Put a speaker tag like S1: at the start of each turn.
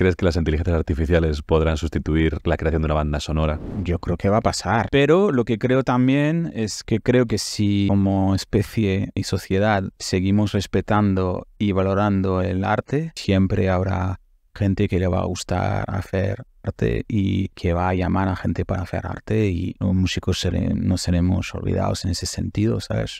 S1: ¿Crees que las inteligencias artificiales podrán sustituir la creación de una banda sonora?
S2: Yo creo que va a pasar. Pero lo que creo también es que creo que si como especie y sociedad seguimos respetando y valorando el arte, siempre habrá gente que le va a gustar hacer arte y que va a llamar a gente para hacer arte y los músicos no seremos olvidados en ese sentido, ¿sabes?